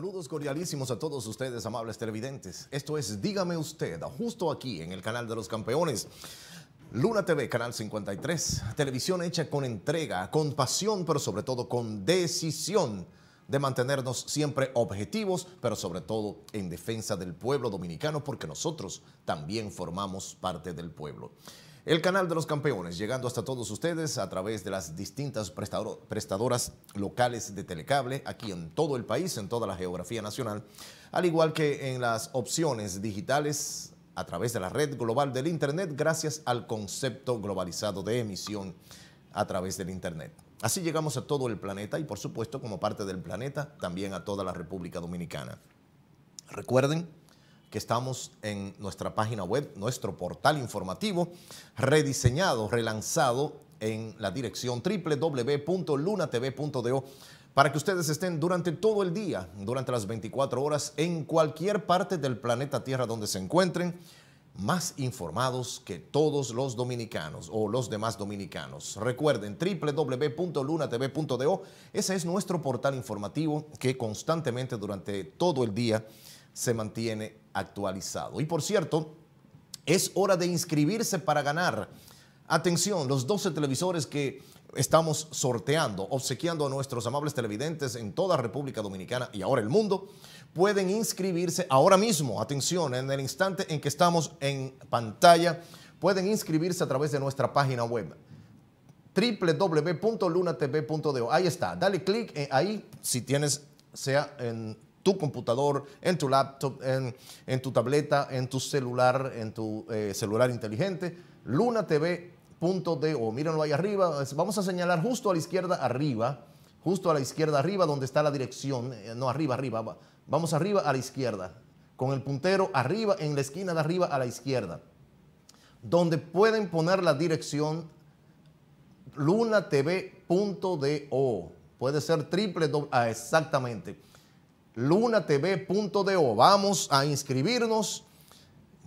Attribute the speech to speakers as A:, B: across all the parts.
A: Saludos cordialísimos a todos ustedes, amables televidentes. Esto es Dígame Usted, justo aquí en el canal de los campeones. Luna TV, Canal 53, televisión hecha con entrega, con pasión, pero sobre todo con decisión de mantenernos siempre objetivos, pero sobre todo en defensa del pueblo dominicano, porque nosotros también formamos parte del pueblo. El canal de los campeones, llegando hasta todos ustedes a través de las distintas prestadoras locales de telecable, aquí en todo el país, en toda la geografía nacional, al igual que en las opciones digitales a través de la red global del Internet, gracias al concepto globalizado de emisión a través del Internet. Así llegamos a todo el planeta y por supuesto como parte del planeta también a toda la República Dominicana. Recuerden que estamos en nuestra página web, nuestro portal informativo, rediseñado, relanzado en la dirección www.lunatv.do para que ustedes estén durante todo el día, durante las 24 horas, en cualquier parte del planeta Tierra donde se encuentren, más informados que todos los dominicanos o los demás dominicanos. Recuerden, www.lunatv.do, ese es nuestro portal informativo que constantemente durante todo el día se mantiene actualizado. Y por cierto, es hora de inscribirse para ganar. Atención, los 12 televisores que estamos sorteando, obsequiando a nuestros amables televidentes en toda República Dominicana y ahora el mundo, pueden inscribirse ahora mismo, atención, en el instante en que estamos en pantalla, pueden inscribirse a través de nuestra página web www.lunatv.do. Ahí está, dale clic eh, ahí si tienes, sea en tu computador, en tu laptop, en, tu tableta, en tu celular, en tu eh, celular inteligente. lunatv.do, mírenlo ahí arriba, vamos a señalar justo a la izquierda arriba, justo a la izquierda arriba donde está la dirección, eh, no arriba, arriba, vamos arriba a la izquierda, con el puntero arriba, en la esquina de arriba a la izquierda, donde pueden poner la dirección lunatv.do, puede ser triple, do, ah, exactamente, lunatv.do. Vamos a inscribirnos.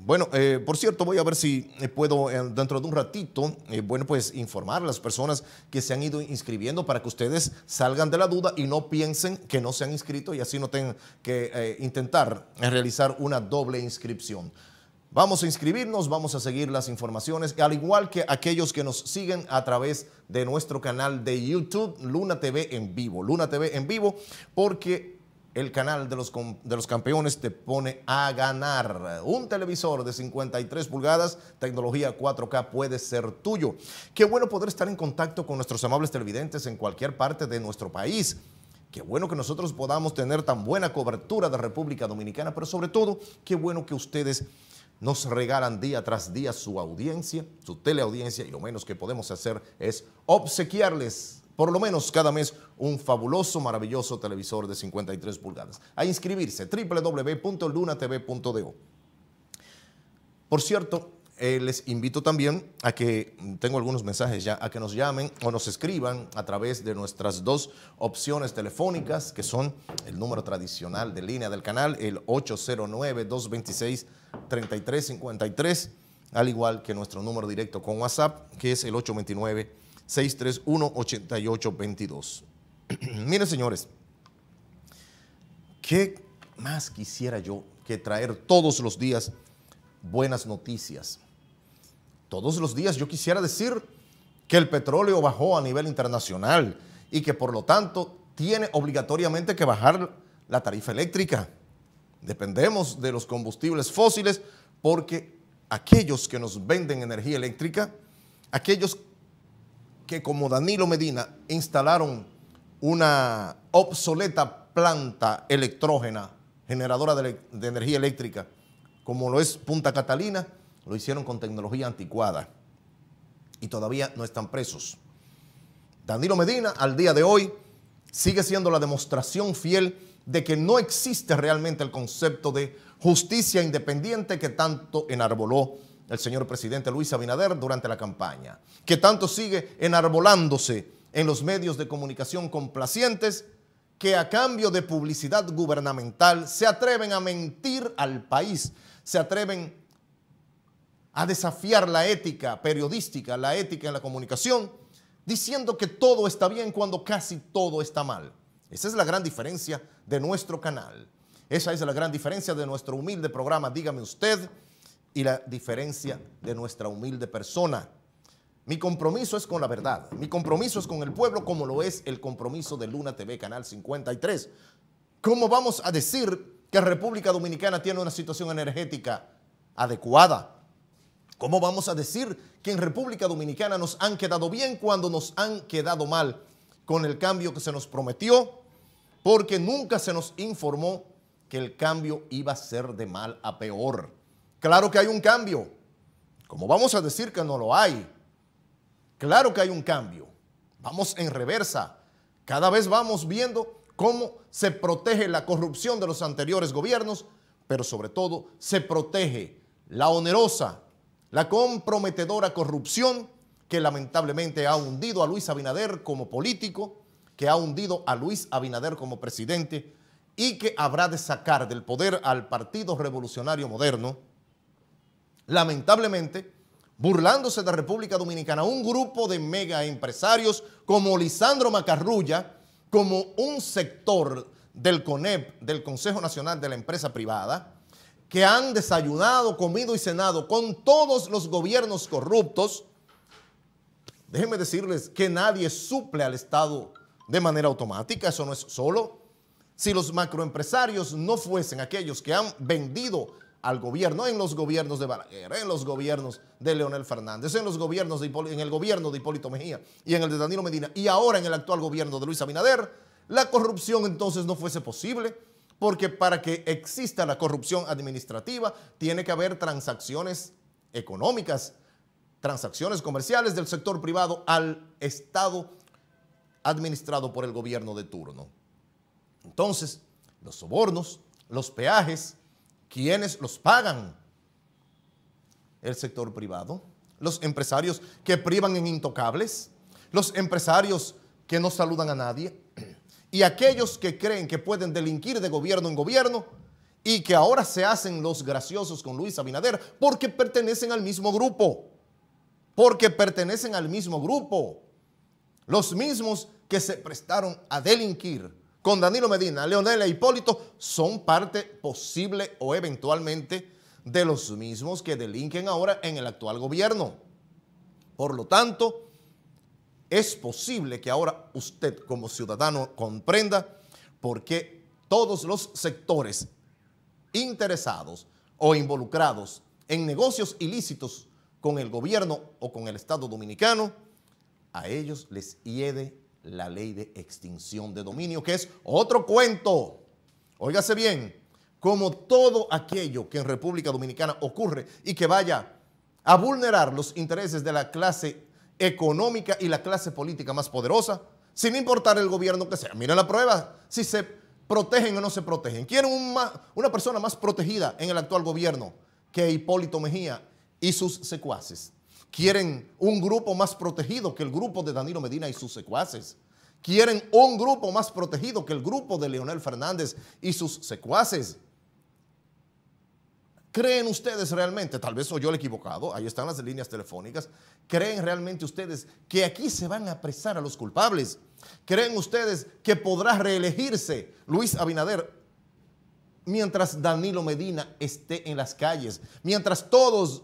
A: Bueno, eh, por cierto, voy a ver si eh, puedo eh, dentro de un ratito, bueno, pues informar a las personas que se han ido inscribiendo para que ustedes salgan de la duda y no piensen que no se han inscrito y así no tengan que intentar realizar una doble inscripción. Vamos a inscribirnos, vamos a seguir las informaciones, al igual que aquellos que nos siguen a través de nuestro canal de YouTube, Luna TV en vivo. Luna TV en vivo, porque el canal de los, campeones te pone a ganar. Un televisor de 53 pulgadas, tecnología 4K puede ser tuyo. Qué bueno poder estar en contacto con nuestros amables televidentes en cualquier parte de nuestro país. Qué bueno que nosotros podamos tener tan buena cobertura de República Dominicana, pero sobre todo, qué bueno que ustedes nos regalan día tras día su audiencia, su teleaudiencia, y lo menos que podemos hacer es obsequiarles por lo menos cada mes un fabuloso, maravilloso televisor de 53 pulgadas. A inscribirse, www.lunatv.do. Por cierto, eh, les invito también a que, mm, tengo algunos mensajes ya, a que nos llamen o nos escriban a través de nuestras dos opciones telefónicas, que son el número tradicional de línea del canal, el 809-226-3353, al igual que nuestro número directo con WhatsApp, que es el 829 631-8822. Miren, señores, ¿qué más quisiera yo que traer todos los días buenas noticias? Todos los días yo quisiera decir que el petróleo bajó a nivel internacional y que por lo tanto tiene obligatoriamente que bajar la tarifa eléctrica. Dependemos de los combustibles fósiles porque aquellos que nos venden energía eléctrica, aquellos que como Danilo Medina instalaron una obsoleta planta electrógena, generadora de, energía eléctrica, como lo es Punta Catalina, lo hicieron con tecnología anticuada y todavía no están presos. Danilo Medina, al día de hoy, sigue siendo la demostración fiel de que no existe realmente el concepto de justicia independiente que tanto enarboló el señor presidente Luis Abinader durante la campaña, que tanto sigue enarbolándose en los medios de comunicación complacientes que a cambio de publicidad gubernamental se atreven a mentir al país, se atreven a desafiar la ética periodística, la ética en la comunicación, diciendo que todo está bien cuando casi todo está mal. Esa es la gran diferencia de nuestro canal. Esa es la gran diferencia de nuestro humilde programa, dígame usted, y la diferencia de nuestra humilde persona. Mi compromiso es con la verdad, mi compromiso es con el pueblo como lo es el compromiso de Luna TV, Canal 53. ¿Cómo vamos a decir que República Dominicana tiene una situación energética adecuada? ¿Cómo vamos a decir que en República Dominicana nos han quedado bien cuando nos han quedado mal con el cambio que se nos prometió? Porque nunca se nos informó que el cambio iba a ser de mal a peor. Claro que hay un cambio. Como vamos a decir que no lo hay. Claro que hay un cambio. Vamos en reversa. Cada vez vamos viendo cómo se protege la corrupción de los anteriores gobiernos, pero sobre todo se protege la onerosa, la comprometedora corrupción que lamentablemente ha hundido a Luis Abinader como político, que ha hundido a Luis Abinader como presidente y que habrá de sacar del poder al Partido Revolucionario Moderno lamentablemente, burlándose de la República Dominicana, un grupo de mega empresarios como Lisandro Macarrulla, como un sector del CONEP, del Consejo Nacional de la Empresa Privada, que han desayunado, comido y cenado con todos los gobiernos corruptos, déjenme decirles que nadie suple al Estado de manera automática, eso no es solo. Si los macroempresarios no fuesen aquellos que han vendido al gobierno, en los gobiernos de Balaguer, en los gobiernos de Leonel Fernández, en los gobiernos en el gobierno de Hipólito Mejía y en el de Danilo Medina y ahora en el actual gobierno de Luis Abinader, la corrupción entonces no fuese posible, porque para que exista la corrupción administrativa tiene que haber transacciones económicas, transacciones comerciales del sector privado al Estado administrado por el gobierno de turno. Entonces, los sobornos, los peajes, ¿Quiénes los pagan? El sector privado, los empresarios que privan en intocables, los empresarios que no saludan a nadie y aquellos que creen que pueden delinquir de gobierno en gobierno y que ahora se hacen los graciosos con Luis Abinader porque pertenecen al mismo grupo, porque pertenecen al mismo grupo, los mismos que se prestaron a delinquir con Danilo Medina, Leonel e Hipólito son parte posible o eventualmente de los mismos que delinquen ahora en el actual gobierno. Por lo tanto, es posible que ahora usted como ciudadano comprenda por qué todos los sectores interesados o involucrados en negocios ilícitos con el gobierno o con el Estado dominicano, a ellos les hiede la ley de extinción de dominio, que es otro cuento. Óigase bien, como todo aquello que en República Dominicana ocurre y que vaya a vulnerar los intereses de la clase económica y la clase política más poderosa, sin importar el gobierno que sea. miren la prueba, si se protegen o no se protegen. Quieren una persona más protegida en el actual gobierno que Hipólito Mejía y sus secuaces. Quieren un grupo más protegido que el grupo de Danilo Medina y sus secuaces. Quieren un grupo más protegido que el grupo de Leonel Fernández y sus secuaces. ¿Creen ustedes realmente, tal vez soy yo el equivocado, ahí están las líneas telefónicas, creen realmente ustedes que aquí se van a apresar a los culpables? ¿Creen ustedes que podrá reelegirse Luis Abinader mientras Danilo Medina esté en las calles, mientras todos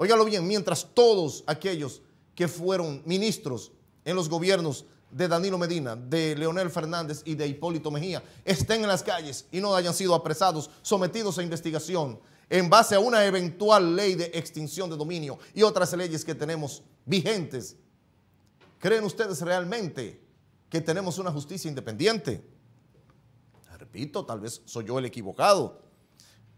A: Óigalo bien, mientras todos aquellos que fueron ministros en los gobiernos de Danilo Medina, de Leonel Fernández y de Hipólito Mejía estén en las calles y no hayan sido apresados, sometidos a investigación en base a una eventual ley de extinción de dominio y otras leyes que tenemos vigentes. ¿Creen ustedes realmente que tenemos una justicia independiente? Repito, tal vez soy yo el equivocado,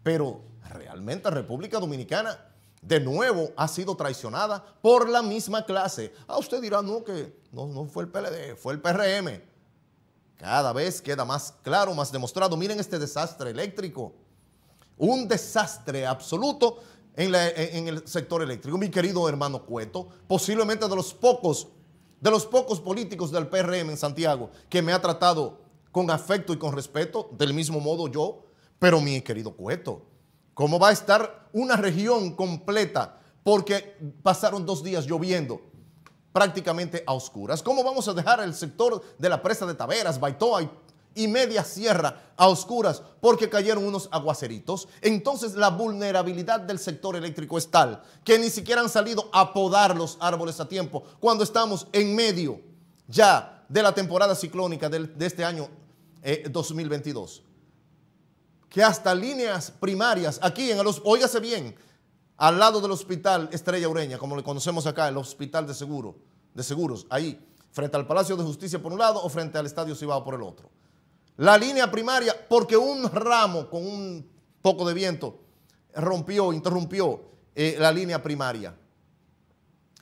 A: pero realmente República Dominicana de nuevo ha sido traicionada por la misma clase. Ah, usted dirá, no, que no, fue el PLD, fue el PRM. Cada vez queda más claro, más demostrado. Miren este desastre eléctrico. Un desastre absoluto en, en, el sector eléctrico. Mi querido hermano Cueto, posiblemente de los pocos, de los pocos políticos del PRM en Santiago que me ha tratado con afecto y con respeto, del mismo modo yo, pero mi querido Cueto, ¿Cómo va a estar una región completa? Porque pasaron dos días lloviendo prácticamente a oscuras. ¿Cómo vamos a dejar el sector de la presa de Taveras, Baitoa y media sierra a oscuras porque cayeron unos aguaceritos? Entonces la vulnerabilidad del sector eléctrico es tal que ni siquiera han salido a podar los árboles a tiempo cuando estamos en medio ya de la temporada ciclónica de este año 2022. Eh, que hasta líneas primarias, aquí en el, óigase bien, al lado del hospital Estrella Ureña, como le conocemos acá, el hospital de seguro, de seguros, ahí, frente al Palacio de Justicia por un lado o frente al Estadio Cibao por el otro. La línea primaria, porque un ramo con un poco de viento rompió, interrumpió eh, la línea primaria.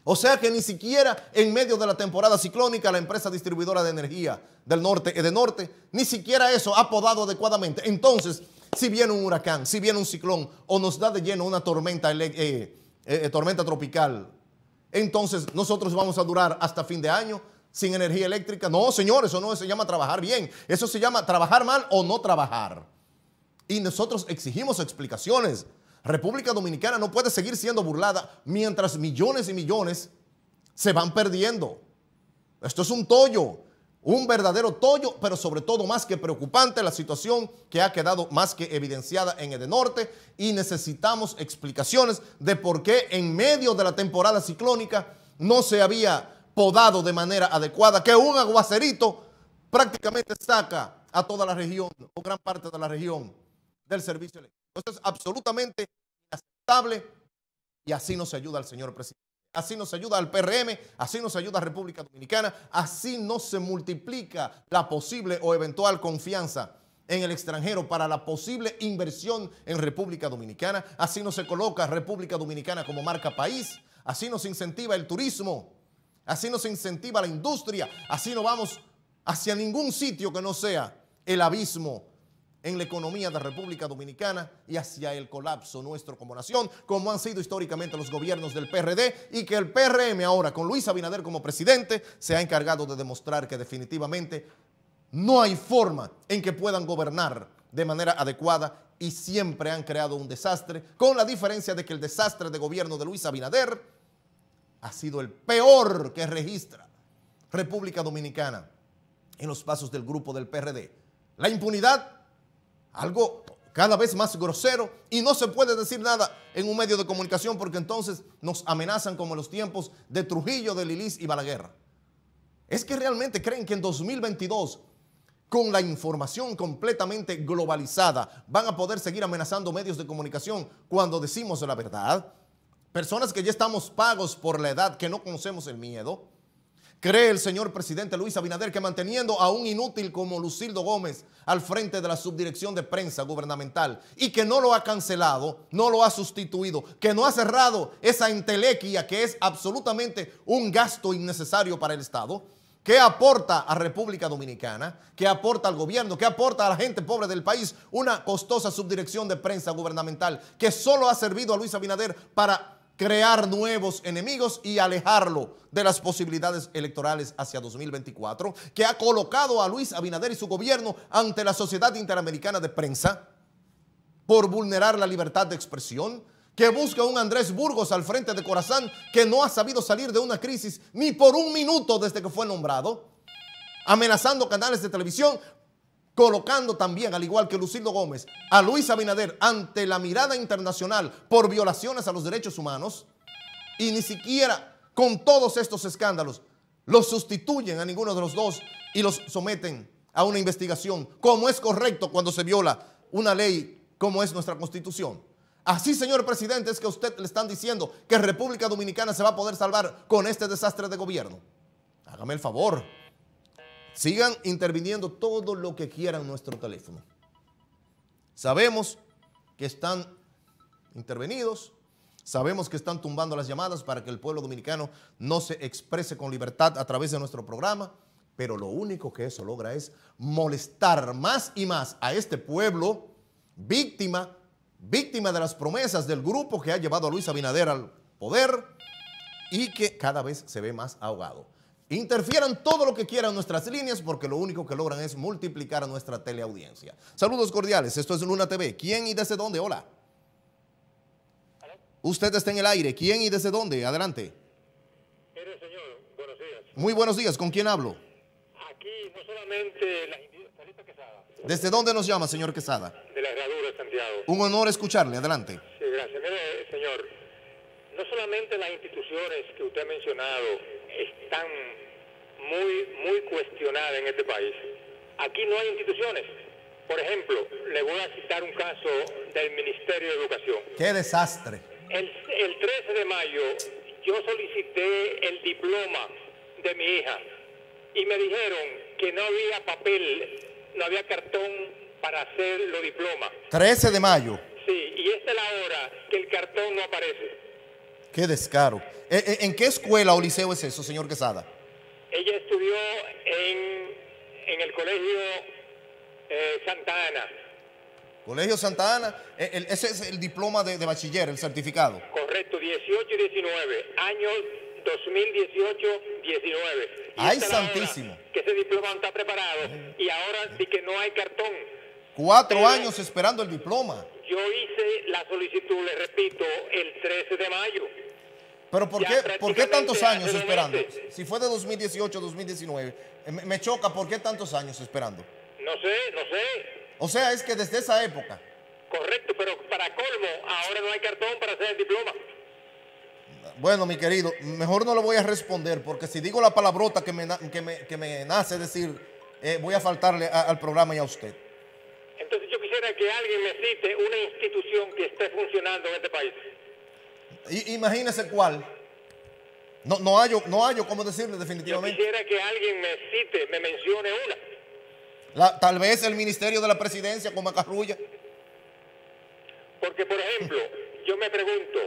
A: O sea que ni siquiera en medio de la temporada ciclónica la empresa distribuidora de energía del norte, eh, de norte, ni siquiera eso ha podado adecuadamente. Entonces, si viene un huracán, si viene un ciclón o nos da de lleno una tormenta, eh, eh, eh, tormenta tropical, entonces nosotros vamos a durar hasta fin de año sin energía eléctrica. No, señores, eso no se llama trabajar bien, eso se llama trabajar mal o no trabajar. Y nosotros exigimos explicaciones. República Dominicana no puede seguir siendo burlada mientras millones y millones se van perdiendo. Esto es un tollo. Un verdadero tollo, pero sobre todo más que preocupante la situación que ha quedado más que evidenciada en el norte y necesitamos explicaciones de por qué en medio de la temporada ciclónica no se había podado de manera adecuada, que un aguacerito prácticamente saca a toda la región o gran parte de la región del servicio eléctrico. Esto es absolutamente inaceptable y así no se ayuda al señor presidente así nos ayuda al PRM, así nos ayuda a República Dominicana, así no se multiplica la posible o eventual confianza en el extranjero para la posible inversión en República Dominicana, así no se coloca República Dominicana como marca país, así nos incentiva el turismo, así nos incentiva la industria, así no vamos hacia ningún sitio que no sea el abismo en la economía de la República Dominicana y hacia el colapso nuestro como nación, como han sido históricamente los gobiernos del PRD y que el PRM ahora, con Luis Abinader como presidente, se ha encargado de demostrar que definitivamente no hay forma en que puedan gobernar de manera adecuada y siempre han creado un desastre, con la diferencia de que el desastre de gobierno de Luis Abinader ha sido el peor que registra República Dominicana en los pasos del grupo del PRD. La impunidad algo cada vez más grosero y no se puede decir nada en un medio de comunicación porque entonces nos amenazan como en los tiempos de Trujillo, de Lilís y Balaguer. Es que realmente creen que en 2022, con la información completamente globalizada, van a poder seguir amenazando medios de comunicación cuando decimos la verdad. Personas que ya estamos pagos por la edad, que no conocemos el miedo. ¿Cree el señor presidente Luis Abinader que manteniendo a un inútil como Lucildo Gómez al frente de la subdirección de prensa gubernamental y que no lo ha cancelado, no lo ha sustituido, que no ha cerrado esa entelequia que es absolutamente un gasto innecesario para el Estado? ¿Qué aporta a República Dominicana? ¿Qué aporta al gobierno? ¿Qué aporta a la gente pobre del país? Una costosa subdirección de prensa gubernamental que solo ha servido a Luis Abinader para crear nuevos enemigos y alejarlo de las posibilidades electorales hacia 2024, que ha colocado a Luis Abinader y su gobierno ante la Sociedad Interamericana de Prensa por vulnerar la libertad de expresión, que busca un Andrés Burgos al frente de Corazán que no ha sabido salir de una crisis ni por un minuto desde que fue nombrado, amenazando canales de televisión colocando también, al igual que Lucildo Gómez, a Luis Abinader ante la mirada internacional por violaciones a los derechos humanos, y ni siquiera con todos estos escándalos los sustituyen a ninguno de los dos y los someten a una investigación, como es correcto cuando se viola una ley como es nuestra Constitución. Así, señor presidente, es que a usted le están diciendo que República Dominicana se va a poder salvar con este desastre de gobierno. Hágame el favor. Sigan interviniendo todo lo que quieran nuestro teléfono. Sabemos que están intervenidos, sabemos que están tumbando las llamadas para que el pueblo dominicano no se exprese con libertad a través de nuestro programa, pero lo único que eso logra es molestar más y más a este pueblo víctima, víctima de las promesas del grupo que ha llevado a Luis Abinader al poder y que cada vez se ve más ahogado. Interfieran todo lo que quieran nuestras líneas porque lo único que logran es multiplicar a nuestra teleaudiencia. Saludos cordiales, esto es Luna TV. ¿Quién y desde dónde? Hola. Usted está en el aire. ¿Quién y desde dónde? Adelante. Muy buenos días. ¿Con quién hablo?
B: Aquí, no solamente la
A: Quesada. ¿Desde dónde nos llama, señor Quesada?
B: De la Herradura, Santiago.
A: Un honor escucharle. Adelante.
B: Sí, gracias. señor, no solamente las instituciones que usted ha mencionado están muy, muy cuestionadas en este país. Aquí no hay instituciones. Por ejemplo, le voy a citar un caso del Ministerio de Educación.
A: ¡Qué desastre!
B: El, el 13 de mayo yo solicité el diploma de mi hija y me dijeron que no había papel, no había cartón para hacer los diplomas.
A: 13 de mayo.
B: Sí, y esta es la hora que el cartón no aparece.
A: Qué descaro. Eh, eh, ¿En qué escuela o liceo es eso, señor Quesada?
B: Ella estudió en, el colegio eh, Santa Ana.
A: Colegio Santa Ana, ese es el diploma de, bachiller, el certificado.
B: Correcto, 18 y 19, años 2018-19. ¡Ay, santísimo! Que ese diploma no está preparado y ahora sí que no hay cartón.
A: Cuatro años esperando el diploma.
B: Yo hice la solicitud, le repito, el 13 de mayo. Pero ¿por qué, tantos años esperando?
A: Si fue de 2018 2019, eh, me, choca, ¿por qué tantos años esperando?
B: No sé, no sé.
A: O sea, es que desde esa época.
B: Correcto, pero para colmo, ahora no hay cartón para hacer el diploma.
A: Bueno, mi querido, mejor no lo voy a responder porque si digo la palabrota que me, que me, nace decir, eh, voy a faltarle al programa y a usted.
B: Entonces yo quisiera que alguien me cite una institución que esté funcionando en este país.
A: Imagínese cuál. No, no, hallo, no cómo decirle definitivamente. Yo
B: quisiera que alguien me cite, me mencione
A: una. tal vez el Ministerio de la Presidencia con Macarrulla.
B: Porque, por ejemplo, yo me pregunto,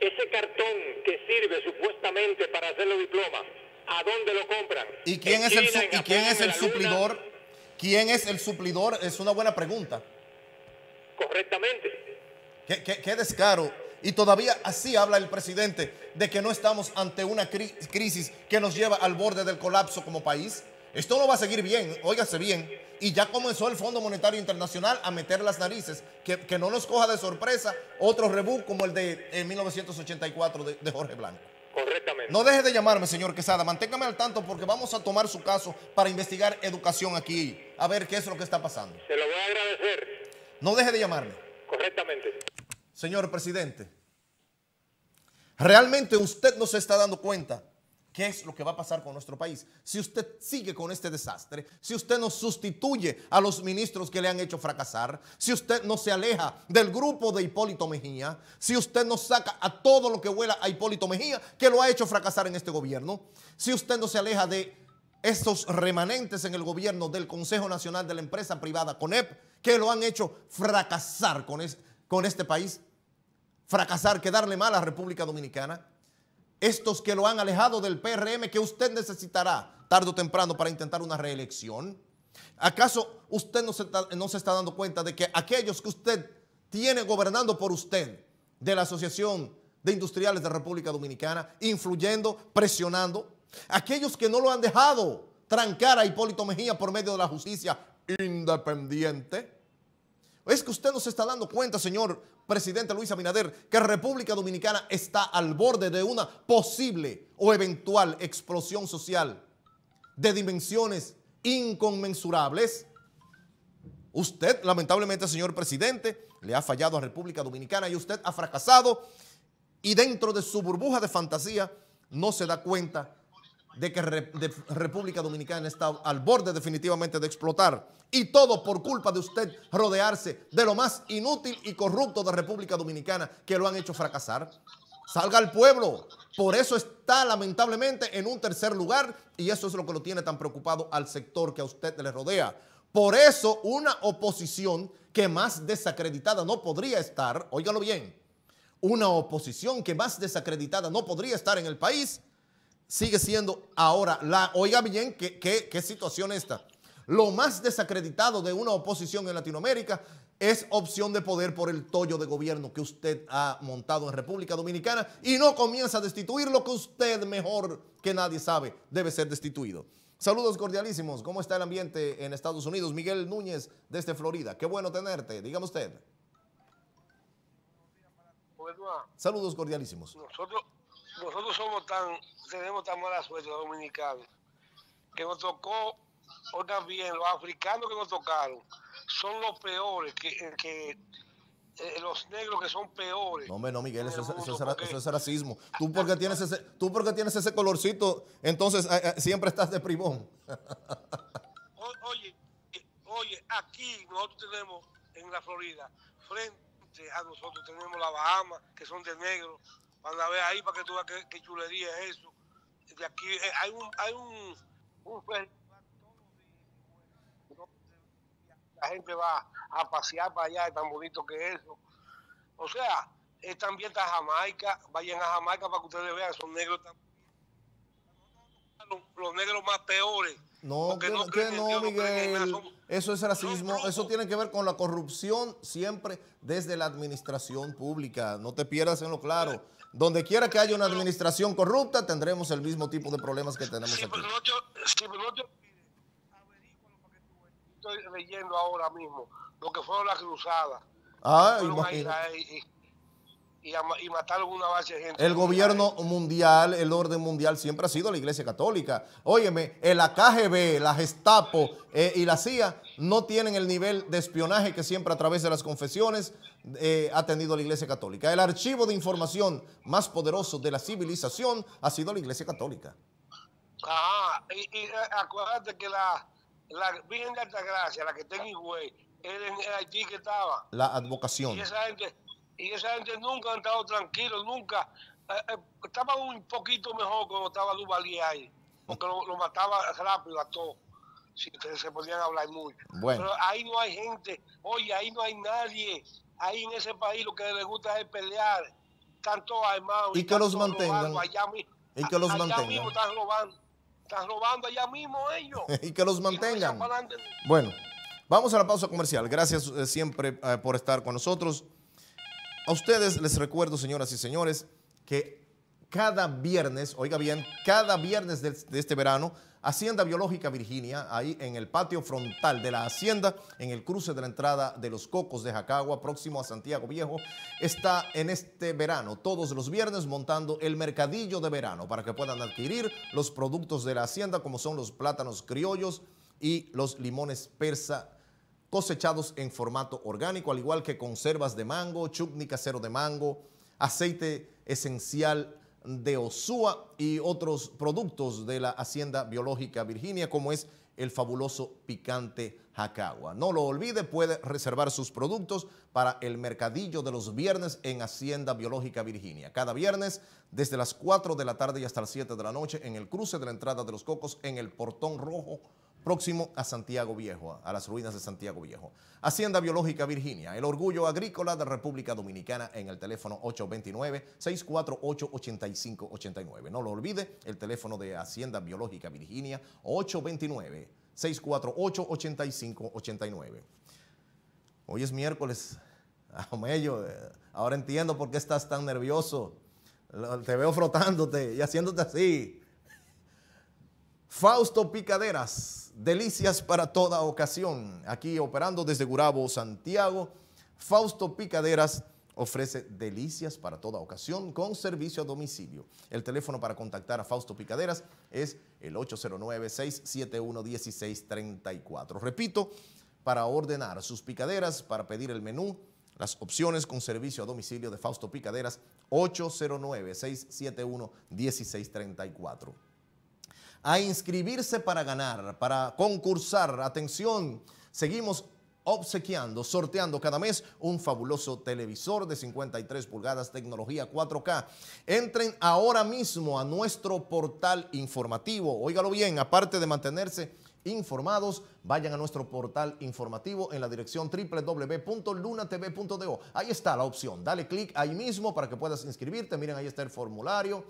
B: ese cartón que sirve supuestamente para hacer los diplomas, ¿a dónde lo compran? ¿Y quién es el, quién es el suplidor?
A: ¿Quién es el suplidor? Es una buena pregunta. Correctamente. qué descaro y todavía así habla el presidente de que no estamos ante una crisis que nos lleva al borde del colapso como país. Esto no va a seguir bien, óigase bien. Y ya comenzó el Fondo Monetario Internacional a meter las narices, que, no nos coja de sorpresa otro rebú como el de 1984 de, de Jorge Blanco. Correctamente. No deje de llamarme, señor Quesada. Manténgame al tanto porque vamos a tomar su caso para investigar educación aquí. A ver qué es lo que está pasando.
B: Se lo voy a agradecer.
A: No deje de llamarme.
B: Correctamente.
A: Señor presidente, realmente usted no se está dando cuenta qué es lo que va a pasar con nuestro país. Si usted sigue con este desastre, si usted no sustituye a los ministros que le han hecho fracasar, si usted no se aleja del grupo de Hipólito Mejía, si usted no saca a todo lo que vuela a Hipólito Mejía, que lo ha hecho fracasar en este gobierno, si usted no se aleja de estos remanentes en el gobierno del Consejo Nacional de la Empresa Privada, CONEP, que lo han hecho fracasar con, este con este país, fracasar, quedarle mal a República Dominicana. Estos que lo han alejado del PRM que usted necesitará tarde o temprano para intentar una reelección. ¿Acaso usted no se, está, dando cuenta de que aquellos que usted tiene gobernando por usted de la Asociación de Industriales de República Dominicana, influyendo, presionando, aquellos que no lo han dejado trancar a Hipólito Mejía por medio de la justicia independiente, es que usted no se está dando cuenta, señor presidente Luis Abinader, que República Dominicana está al borde de una posible o eventual explosión social de dimensiones inconmensurables. Usted, lamentablemente, señor presidente, le ha fallado a República Dominicana y usted ha fracasado y dentro de su burbuja de fantasía no se da cuenta de que República Dominicana está al borde definitivamente de explotar. Y todo por culpa de usted rodearse de lo más inútil y corrupto de República Dominicana que lo han hecho fracasar. Salga al pueblo. Por eso está lamentablemente en un tercer lugar y eso es lo que lo tiene tan preocupado al sector que a usted le rodea. Por eso una oposición que más desacreditada no podría estar, óigalo bien, una oposición que más desacreditada no podría estar en el país sigue siendo ahora, la, oiga bien qué, qué, situación esta Lo más desacreditado de una oposición en Latinoamérica es opción de poder por el tollo de gobierno que usted ha montado en República Dominicana y no comienza a destituir lo que usted mejor que nadie sabe debe ser destituido. Saludos cordialísimos. ¿Cómo está el ambiente en Estados Unidos? Miguel Núñez desde Florida. Qué bueno tenerte. Dígame usted. Pues, Saludos cordialísimos. Nosotros,
C: nosotros somos tan, tenemos tan mala suerte los dominicanos, que nos tocó, o también los africanos que nos tocaron son los peores, que, eh, eh, los negros que son peores.
A: No, no, Miguel, eso, es, racismo. Tú porque, tienes ese, tú porque tienes ese colorcito, entonces eh, siempre estás de primón. oye, oye,
C: aquí nosotros tenemos en la Florida, frente a nosotros tenemos la Bahama, que son de negros, Van a ver ahí para que tú veas qué, chulería es eso. De aquí eh, hay un, hay un, la gente va a pasear para allá, es tan bonito que eso. O sea, es también está Jamaica, vayan a Jamaica para que ustedes vean, son negros también.
A: Los, negros más peores. No, que no, Miguel. eso es racismo. Eso tiene que ver con la corrupción siempre desde la administración pública. No te pierdas en lo claro. Donde quiera que haya una administración corrupta, tendremos el mismo tipo de problemas que tenemos aquí. pero
C: yo, estoy leyendo ahora mismo, lo que fueron las cruzadas.
A: Ah, imagínate
C: y, matar alguna base de gente.
A: El gobierno mundial, el orden mundial siempre ha sido la Iglesia Católica. Óyeme, el AKGB, la Gestapo eh, y la CIA no tienen el nivel de espionaje que siempre a través de las confesiones eh, ha tenido la Iglesia Católica. El archivo de información más poderoso de la civilización ha sido la Iglesia Católica.
C: Ah, y, eh, acuérdate que la, Virgen de Altagracia, la que está en Higüey, era en Haití que estaba.
A: La advocación
C: y esa gente nunca ha estado tranquilo nunca. Eh, eh, estaba un poquito mejor cuando estaba Duvalier ahí, porque lo, mataba rápido a todos, se podían hablar mucho. Bueno. Pero ahí no hay gente, oye, ahí no hay nadie, ahí en ese país lo que les gusta es pelear, tanto armados. Y, que los mantengan.
A: y que los mantengan. Mismo están
C: robando, están robando allá mismo ellos.
A: y que los mantengan. bueno. Vamos a la pausa comercial. Gracias eh, siempre por estar con nosotros. A ustedes les recuerdo, señoras y señores, que cada viernes, oiga bien, cada viernes de, este verano, Hacienda Biológica Virginia, ahí en el patio frontal de la Hacienda, en el cruce de la entrada de los Cocos de Jacagua, próximo a Santiago Viejo, está en este verano, todos los viernes, montando el mercadillo de verano para que puedan adquirir los productos de la Hacienda, como son los plátanos criollos y los limones persa cosechados en formato orgánico, al igual que conservas de mango, chutney casero de mango, aceite esencial de Osúa y otros productos de la Hacienda Biológica Virginia, como es el fabuloso picante Jacagua. No lo olvide, puede reservar sus productos para el mercadillo de los viernes en Hacienda Biológica Virginia. Cada viernes desde las 4 de la tarde y hasta las 7 de la noche en el cruce de la entrada de los cocos en el portón rojo próximo a Santiago Viejo, a las ruinas de Santiago Viejo. Hacienda Biológica Virginia, el orgullo agrícola de República Dominicana en el teléfono 829-648-8589. No lo olvide, el teléfono de Hacienda Biológica Virginia, 829-648-8589. Hoy es miércoles, Amello, eh, ahora entiendo por qué estás tan nervioso. Te veo frotándote y haciéndote así. Fausto Picaderas, delicias para toda ocasión. Aquí operando desde Gurabo, Santiago, Fausto Picaderas ofrece delicias para toda ocasión con servicio a domicilio. El teléfono para contactar a Fausto Picaderas es el 809-671-1634. Repito, para ordenar sus picaderas, para pedir el menú, las opciones con servicio a domicilio de Fausto Picaderas, 809-671-1634 a inscribirse para ganar, para concursar. Atención, seguimos obsequiando, sorteando cada mes un fabuloso televisor de 53 pulgadas, tecnología 4K. Entren ahora mismo a nuestro portal informativo. Óigalo bien, aparte de mantenerse informados, vayan a nuestro portal informativo en la dirección www.lunatv.do. Ahí está la opción, dale clic ahí mismo para que puedas inscribirte. Miren, ahí está el formulario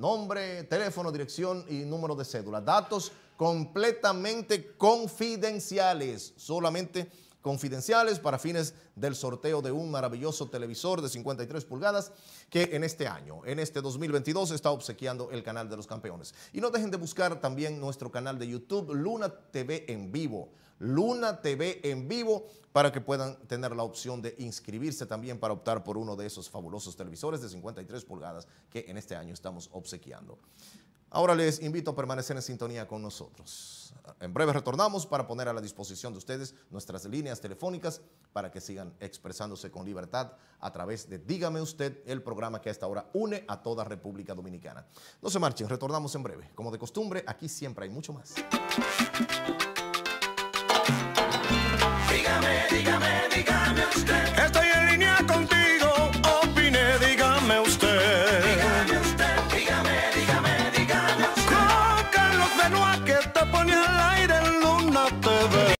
A: nombre, teléfono, dirección y número de cédula. Datos completamente confidenciales, solamente confidenciales para fines del sorteo de un maravilloso televisor de 53 pulgadas que en este año, en este 2022, está obsequiando el canal de los campeones. Y no dejen de buscar también nuestro canal de YouTube Luna TV en vivo. Luna TV en vivo para que puedan tener la opción de inscribirse también para optar por uno de esos fabulosos televisores de 53 pulgadas que en este año estamos obsequiando. Ahora les invito a permanecer en sintonía con nosotros. En breve retornamos para poner a la disposición de ustedes nuestras líneas telefónicas para que sigan expresándose con libertad a través de Dígame usted, el programa que a esta hora une a toda República Dominicana. No se marchen, retornamos en breve. Como de costumbre, aquí siempre hay mucho más.